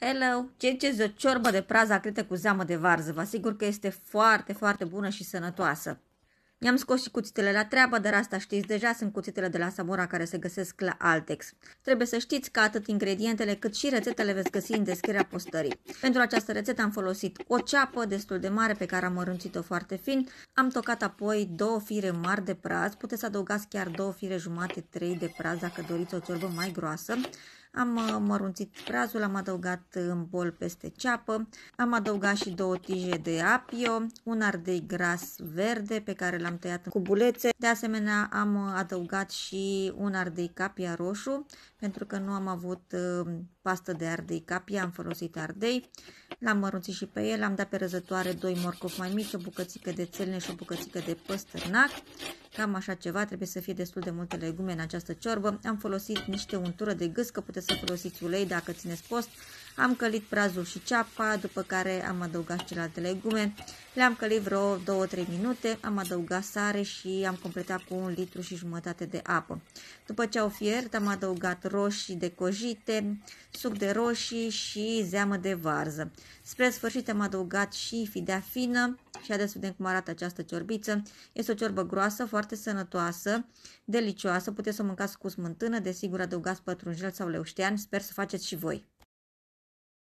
Hello! ce Cerceți o ciorbă de praz acrită cu zeamă de varză. Vă asigur că este foarte, foarte bună și sănătoasă. Mi-am scos și cuțitele la treabă, dar asta știți deja, sunt cuțitele de la Samora care se găsesc la Altex. Trebuie să știți că atât ingredientele cât și rețetele veți găsi în descrierea postării. Pentru această rețetă am folosit o ceapă destul de mare pe care am mărunțit-o foarte fin, am tocat apoi două fire mari de praz, puteți adăugați chiar două fire jumate, trei de praz dacă doriți o ciorbă mai groasă, am uh, mărunțit brazul, am adăugat uh, în bol peste ceapă, am adăugat și două tije de apio, un ardei gras verde pe care l-am tăiat în cubulețe. De asemenea, am uh, adăugat și un ardei capia roșu, pentru că nu am avut pastă de ardei capia, am folosit ardei. L-am mărunțit și pe el, am dat pe răzătoare doi morcovi mai mici, o bucățică de țelne și o bucățică de păstărnac. Cam așa ceva, trebuie să fie destul de multe legume în această ciorbă. Am folosit niște untură de gâscă, puteți să folosiți ulei dacă țineți post. Am călit prazul și ceapa, după care am adăugat celelalte legume. Le-am călit vreo 2-3 minute, am adăugat sare și am completat cu un litru și jumătate de apă. După ce au fiert, am adăugat roșii decojite, suc de roșii și zeamă de varză. Spre sfârșit am adăugat și fidea fină, și haideți să vedem cum arată această ciorbiță. Este o ciorbă groasă, foarte sănătoasă, delicioasă. Puteți să o mâncați cu smântână, desigur adăugați pătrunjel sau leuștean. Sper să faceți și voi.